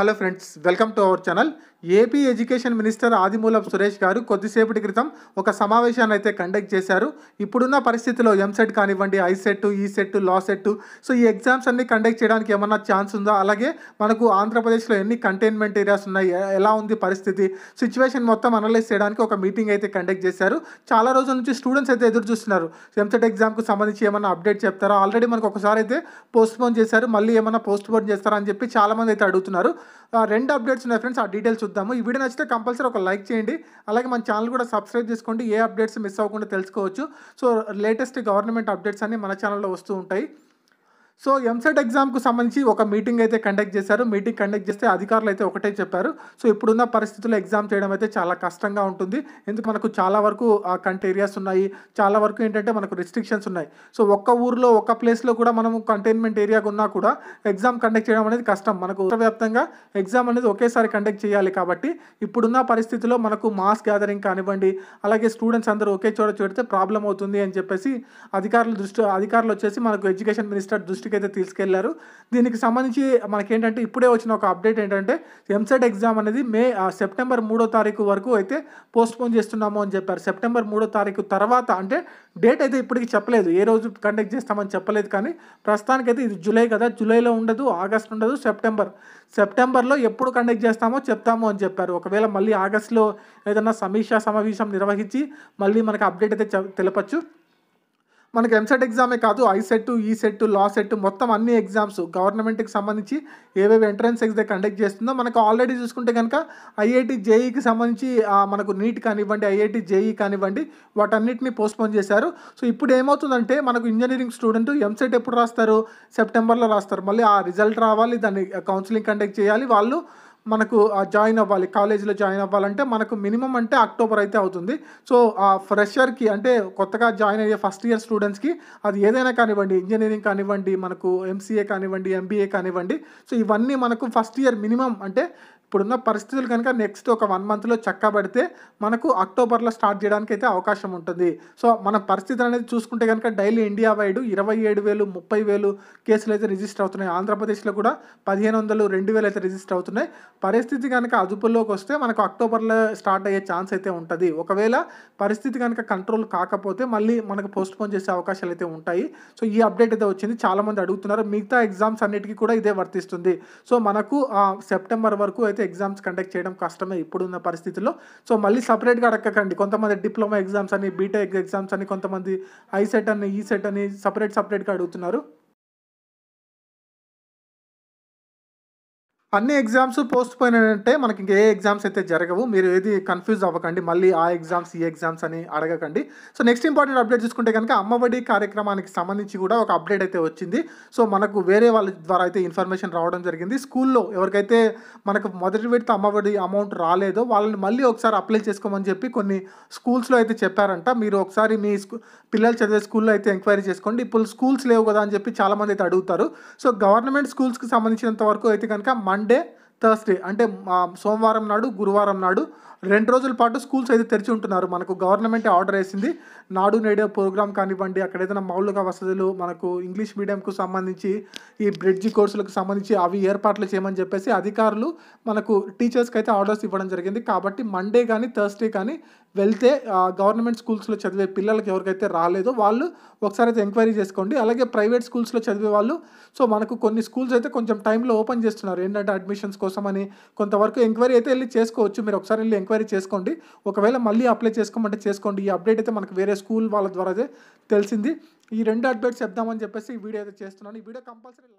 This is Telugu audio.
hello friends welcome to our channel AP education minister Adimulapu Suresh గారు కొద్దిసేపటి క్రితం ఒక సమావేశాన్ని అయితే కండక్ట్ చేశారు ఇప్పుడున్న పరిస్థితిలో ఎంసెట్ కానివ్వండి ICET ECET LAWCET so ఈ ఎగ్జామ్స్ అన్ని కండక్ట్ చేయడానికి ఏమన్నా ఛాన్స్ ఉందా అలాగే మనకు ఆంధ్రప్రదేశ్లో ఎన్ని కంటైన్మెంట్ ఏరియాస్ ఉన్నాయి ఎలా ఉంది పరిస్థితి సిచ్యువేషన్ మొత్తం అనలైజ్ చేయడానికి ఒక మీటింగ్ అయితే కండక్ట్ చేశారు చాలా రోజుల నుంచి స్టూడెంట్స్ అయితే ఎదురు చూస్తున్నారు ఎంసెట్ ఎగ్జామ్కు సంబంధించి ఏమన్నా అప్డేట్ చెప్తారా ఆల్రెడీ మనకు ఒకసారి అయితే పోస్ట్పోన్ చేశారు మళ్ళీ ఏమన్నా పోస్ట్పోన్ చేస్తారా అని చెప్పి చాలామంది అయితే అడుగుతున్నారు రెండు అప్డేట్స్ ఉన్నాయి ఫ్రెండ్స్ ఆ డీటెయిల్స్ చూద్దాము ఈ వీడియో నచ్చితే కంపల్సరీ ఒక లైక్ చేయండి అలాగే మన ఛానల్ కూడా సబ్స్క్రైబ్ చేసుకోండి ఏ అప్డేట్స్ మిస్ అవ్వకుండా తెలుసుకోవచ్చు సో లేటెస్ట్ గవర్నమెంట్ అప్డేట్స్ అన్నీ మన ఛానల్లో వస్తూ ఉంటాయి సో ఎంసెట్ ఎగ్జామ్కు e సంబంధించి ఒక మీటింగ్ అయితే కండక్ట్ చేశారు మీటింగ్ కండక్ట్ చేస్తే అధికారులు అయితే ఒకటే చెప్పారు సో ఇప్పుడున్న పరిస్థితుల్లో ఎగ్జామ్ చేయడం అయితే చాలా కష్టంగా ఉంటుంది ఎందుకు మనకు చాలా వరకు కంట్ ఏరియాస్ ఉన్నాయి చాలా వరకు ఏంటంటే మనకు రిస్ట్రిక్షన్స్ ఉన్నాయి సో ఒక్క ఊర్లో ఒక్క ప్లేస్లో కూడా మనం కంటైన్మెంట్ ఏరియాకు ఉన్నా కూడా ఎగ్జామ్ కండక్ట్ చేయడం అనేది కష్టం మనకు ఉత్తరవ్యాప్తంగా ఎగ్జామ్ అనేది ఒకేసారి కండక్ట్ చేయాలి కాబట్టి ఇప్పుడున్న పరిస్థితిలో మనకు మాస్ గ్యాదరింగ్ కానివ్వండి అలాగే స్టూడెంట్స్ అందరూ ఒకే చోట చూడితే ప్రాబ్లం అవుతుంది అని చెప్పేసి అధికారుల దృష్టి అధికారులు వచ్చేసి మనకు ఎడ్యుకేషన్ మినిస్టర్ దృష్టి దృష్టికి అయితే తీసుకెళ్లారు దీనికి సంబంధించి మనకేంటంటే ఇప్పుడే వచ్చిన ఒక అప్డేట్ ఏంటంటే ఎంసెట్ ఎగ్జామ్ e అనేది మే సెప్టెంబర్ మూడో తారీఖు వరకు అయితే పోస్ట్పోన్ చేస్తున్నాము అని చెప్పారు సెప్టెంబర్ మూడో తారీఖు తర్వాత అంటే డేట్ అయితే ఇప్పటికి చెప్పలేదు ఏ రోజు కండక్ట్ చేస్తామని చెప్పలేదు కానీ ప్రస్తుతానికైతే ఇది జూలై కదా జూలైలో ఉండదు ఆగస్ట్ ఉండదు సెప్టెంబర్ సెప్టెంబర్లో ఎప్పుడు కండక్ట్ చేస్తామో చెప్తాము అని చెప్పారు ఒకవేళ మళ్ళీ ఆగస్టులో ఏదైనా సమీక్ష సమావేశం నిర్వహించి మళ్ళీ మనకు అప్డేట్ అయితే తెలపచ్చు మనకు ఎంసెట్ ఎగ్జామే కాదు ICET ECET law set మొత్తం అన్ని ఎగ్జామ్స్ గవర్నమెంట్కి సంబంధించి ఏవేవి ఎంట్రన్స్ ఎగ్జామ్ కండక్ట్ చేస్తుందో మనకు ఆల్రెడీ చూసుకుంటే కనుక ఐఐటి జేఈకి e సంబంధించి మనకు నీట్ కానివ్వండి ఐఐటి జేఈ e కానివ్వండి వాటన్నిటిని పోస్ట్పోన్ చేశారు సో ఇప్పుడు ఏమవుతుందంటే మనకు ఇంజనీరింగ్ స్టూడెంట్ ఎంసెట్ ఎప్పుడు రాస్తారు సెప్టెంబర్లో రాస్తారు మళ్ళీ ఆ రిజల్ట్ రావాలి దాన్ని కౌన్సిలింగ్ కండక్ట్ చేయాలి వాళ్ళు మనకు జాయిన్ అవ్వాలి కాలేజీలో జాయిన్ అవ్వాలంటే మనకు మినిమం అంటే అక్టోబర్ అయితే అవుతుంది సో ఆ ఫ్రెషర్కి అంటే కొత్తగా జాయిన్ అయ్యే ఫస్ట్ ఇయర్ స్టూడెంట్స్కి అది ఏదైనా కానివ్వండి ఇంజనీరింగ్ కానివ్వండి మనకు ఎంసీఏ కానివ్వండి ఎంబీఏ కానివ్వండి సో ఇవన్నీ మనకు ఫస్ట్ ఇయర్ మినిమం అంటే ఇప్పుడున్న పరిస్థితులు కనుక నెక్స్ట్ ఒక వన్ మంత్లో చక్కబడితే మనకు అక్టోబర్లో స్టార్ట్ చేయడానికి అయితే అవకాశం ఉంటుంది సో మన పరిస్థితి అనేది చూసుకుంటే కనుక డైలీ ఇండియా వైడ్ ఇరవై ఏడు వేలు ముప్పై వేలు కేసులు అయితే రిజిస్టర్ అవుతున్నాయి ఆంధ్రప్రదేశ్లో కూడా పదిహేను వందలు రెండు వేలు అయితే రిజిస్టర్ అవుతున్నాయి పరిస్థితి కనుక అదుపులోకి వస్తే మనకు అక్టోబర్లో స్టార్ట్ అయ్యే ఛాన్స్ అయితే ఉంటుంది ఒకవేళ పరిస్థితి కనుక కంట్రోల్ కాకపోతే మళ్ళీ మనకు పోస్ట్ పోన్ చేసే అవకాశాలు అయితే ఉంటాయి సో ఈ అప్డేట్ అయితే వచ్చింది చాలామంది అడుగుతున్నారు మిగతా ఎగ్జామ్స్ అన్నిటికీ కూడా ఇదే వర్తిస్తుంది సో మనకు సెప్టెంబర్ వరకు అయితే అయితే ఎగ్జామ్స్ కండక్ట్ చేయడం కష్టమే ఇప్పుడున్న పరిస్థితుల్లో సో మళ్ళీ సపరేట్గా అడగకండి కొంతమంది డిప్లొమా ఎగ్జామ్స్ అని బీటెక్ ఎగ్జామ్స్ అని కొంతమంది ఐసెట్ అని ఈసెట్ అని సపరేట్ సపరేట్గా అడుగుతున్నారు అన్ని ఎగ్జామ్స్ పోస్ట్ పోయిన అంటే మనకి ఇంకే ఎగ్జామ్స్ అయితే జరగవు మీరు ఏది కన్ఫ్యూజ్ అవ్వకండి మళ్ళీ ఆ ఎగ్జామ్స్ ఈ ఎగ్జామ్స్ అని అడగకండి సో నెక్స్ట్ ఇంపార్టెంట్ అప్డేట్ చూసుకుంటే కనుక అమ్మఒడి కార్యక్రమానికి సంబంధించి కూడా ఒక అప్డేట్ అయితే వచ్చింది సో మనకు వేరే వాళ్ళ ద్వారా అయితే ఇన్ఫర్మేషన్ రావడం జరిగింది స్కూల్లో ఎవరికైతే మనకు మొదటి విడత అమ్మఒడి అమౌంట్ రాలేదో వాళ్ళని మళ్ళీ ఒకసారి అప్లై చేసుకోమని చెప్పి కొన్ని స్కూల్స్లో అయితే చెప్పారంట మీరు ఒకసారి మీ పిల్లలు చదివే స్కూల్లో అయితే ఎంక్వైరీ చేసుకోండి ఇప్పుడు స్కూల్స్ లేవు కదా అని చెప్పి చాలామంది అయితే అడుగుతారు సో గవర్నమెంట్ స్కూల్స్కి సంబంధించినంత వరకు అయితే కనుక మండే థర్స్డే అంటే సోమవారం నాడు గురువారం నాడు రెండు రోజుల పాటు స్కూల్స్ అయితే తెరిచి ఉంటున్నారు మనకు గవర్నమెంట్ ఆర్డర్ వేసింది నాడు నేడు ప్రోగ్రామ్ కానివ్వండి అక్కడ ఏదైనా మౌలిక వసతులు మనకు ఇంగ్లీష్ మీడియంకు సంబంధించి ఈ బ్రిడ్జ్ కోర్సులకు సంబంధించి అవి ఏర్పాట్లు చేయమని చెప్పేసి అధికారులు మనకు టీచర్స్కి అయితే ఆర్డర్స్ ఇవ్వడం జరిగింది కాబట్టి మండే కానీ థర్స్డే కానీ వెళ్తే గవర్నమెంట్ స్కూల్స్లో చదివే పిల్లలకి ఎవరికైతే రాలేదో వాళ్ళు ఒకసారి అయితే ఎంక్వైరీ చేసుకోండి అలాగే ప్రైవేట్ స్కూల్స్లో చదివే వాళ్ళు సో మనకు కొన్ని స్కూల్స్ అయితే కొంచెం టైంలో ఓపెన్ చేస్తున్నారు ఏంటంటే అడ్మిషన్స్ కోసం అని కొంతవరకు ఎంక్వైరీ అయితే వెళ్ళి చేసుకోవచ్చు మీరు ఒకసారి వెళ్ళి ఎంక్వైరీ చేసుకోండి ఒకవేళ మళ్ళీ అప్లై చేసుకోమంటే చేసుకోండి ఈ అప్డేట్ అయితే మనకు వేరే స్కూల్ వాళ్ళ ద్వారా తెలిసింది ఈ రెండు అప్డేట్స్ చెప్దామని చెప్పేసి ఈ వీడియో అయితే చేస్తున్నాను ఈ వీడియో కంపల్సరీ